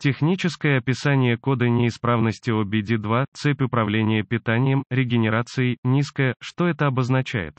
Техническое описание кода неисправности OBD2, цепь управления питанием, регенерацией, низкая. что это обозначает?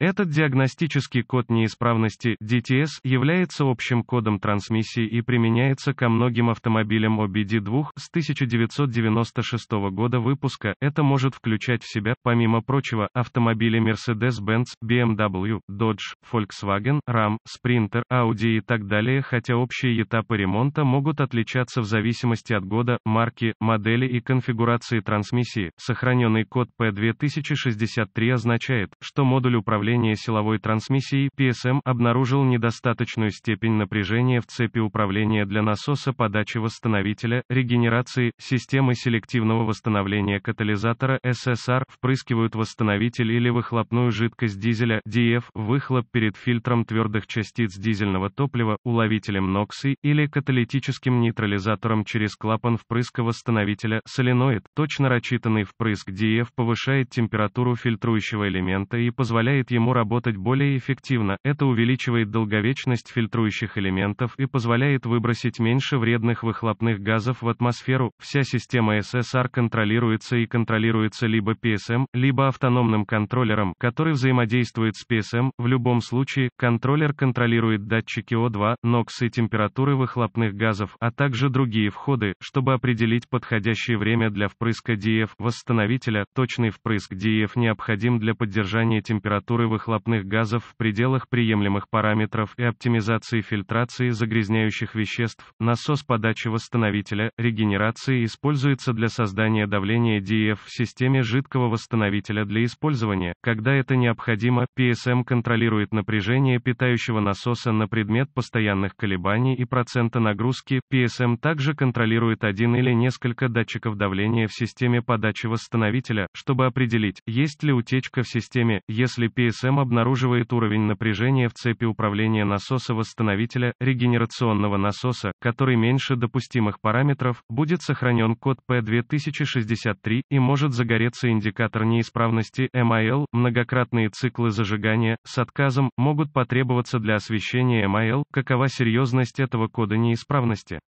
Этот диагностический код неисправности DTS является общим кодом трансмиссии и применяется ко многим автомобилям OBD2 с 1996 года выпуска. Это может включать в себя, помимо прочего, автомобили Mercedes-Benz, BMW, эм Dodge, Volkswagen, Ram, Sprinter, Audi и так далее, хотя общие этапы ремонта могут отличаться в зависимости от года, марки, модели и конфигурации трансмиссии. Сохраненный код P2063 означает, что модуль управления управления силовой трансмиссией PSM обнаружил недостаточную степень напряжения в цепи управления для насоса подачи восстановителя, регенерации, системы селективного восстановления катализатора SSR, впрыскивают восстановитель или выхлопную жидкость дизеля DF, выхлоп перед фильтром твердых частиц дизельного топлива, уловителем нокси или каталитическим нейтрализатором через клапан впрыска восстановителя соленоид, точно рассчитанный впрыск DF повышает температуру фильтрующего элемента и позволяет ему ему работать более эффективно, это увеличивает долговечность фильтрующих элементов и позволяет выбросить меньше вредных выхлопных газов в атмосферу. Вся система SSR контролируется и контролируется либо PSM, либо автономным контроллером, который взаимодействует с PSM. В любом случае, контроллер контролирует датчики O2, NOx и температуры выхлопных газов, а также другие входы, чтобы определить подходящее время для впрыска DF восстановителя. Точный впрыск DF необходим для поддержания температуры выхлопных газов в пределах приемлемых параметров и оптимизации фильтрации загрязняющих веществ, насос подачи восстановителя, регенерации используется для создания давления DF e в системе жидкого восстановителя для использования, когда это необходимо, PSM контролирует напряжение питающего насоса на предмет постоянных колебаний и процента нагрузки, PSM также контролирует один или несколько датчиков давления в системе подачи восстановителя, чтобы определить, есть ли утечка в системе, если PSM СМ обнаруживает уровень напряжения в цепи управления насоса-восстановителя, регенерационного насоса, который меньше допустимых параметров, будет сохранен код P2063 и может загореться индикатор неисправности MIL. А Многократные циклы зажигания, с отказом, могут потребоваться для освещения MIL. А Какова серьезность этого кода неисправности?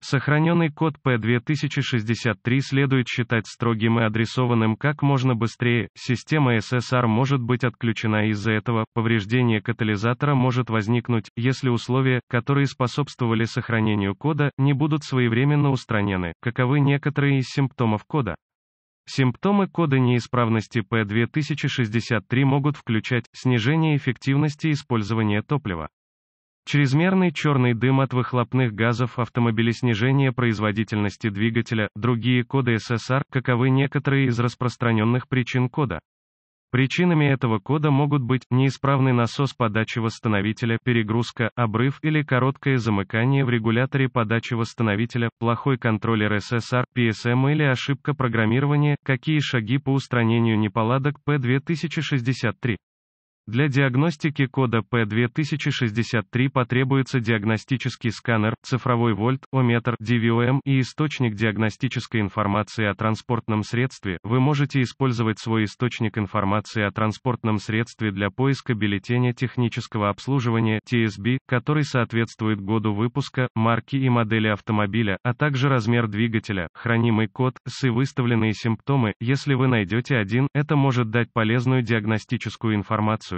Сохраненный код P2063 следует считать строгим и адресованным как можно быстрее. Система SSR может быть отключена из-за этого, повреждение катализатора может возникнуть, если условия, которые способствовали сохранению кода, не будут своевременно устранены, каковы некоторые из симптомов кода. Симптомы кода неисправности P2063 могут включать снижение эффективности использования топлива. Чрезмерный черный дым от выхлопных газов автомобилей снижение производительности двигателя, другие коды СССР, каковы некоторые из распространенных причин кода. Причинами этого кода могут быть неисправный насос подачи восстановителя, перегрузка, обрыв или короткое замыкание в регуляторе подачи восстановителя, плохой контроллер СССР, PSM или ошибка программирования, какие шаги по устранению неполадок P2063. Для диагностики кода P2063 потребуется диагностический сканер, цифровой вольт, ометр, DVOM эм и источник диагностической информации о транспортном средстве. Вы можете использовать свой источник информации о транспортном средстве для поиска бюллетеня технического обслуживания TSB, который соответствует году выпуска, марке и модели автомобиля, а также размер двигателя, хранимый код, с и выставленные симптомы. Если вы найдете один, это может дать полезную диагностическую информацию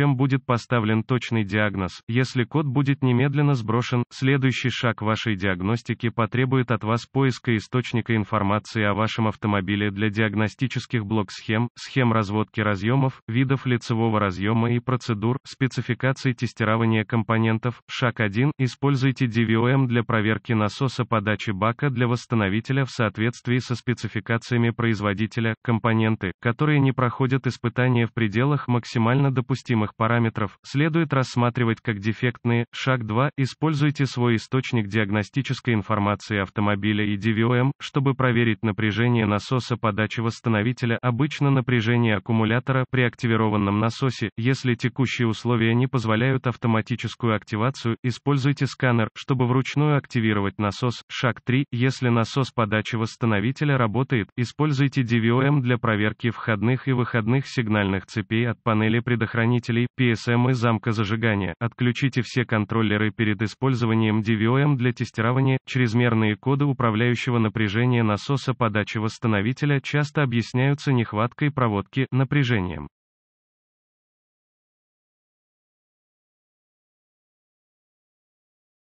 чем будет поставлен точный диагноз. Если код будет немедленно сброшен, следующий шаг вашей диагностики потребует от вас поиска источника информации о вашем автомобиле для диагностических блок-схем, схем разводки разъемов, видов лицевого разъема и процедур, спецификации тестирования компонентов. Шаг 1. Используйте DVOM для проверки насоса подачи бака для восстановителя в соответствии со спецификациями производителя, компоненты, которые не проходят испытания в пределах максимально допустимых зависимых параметров следует рассматривать как дефектные. Шаг 2. Используйте свой источник диагностической информации автомобиля и DVOM, эм, чтобы проверить напряжение насоса подачи восстановителя. Обычно напряжение аккумулятора при активированном насосе, если текущие условия не позволяют автоматическую активацию, используйте сканер, чтобы вручную активировать насос. Шаг 3. Если насос подачи восстановителя работает, используйте DVOM эм для проверки входных и выходных сигнальных цепей от панели предохранителя двигателей, PSM и замка зажигания. Отключите все контроллеры перед использованием DVOM для тестирования. Чрезмерные коды управляющего напряжения насоса подачи восстановителя часто объясняются нехваткой проводки, напряжением.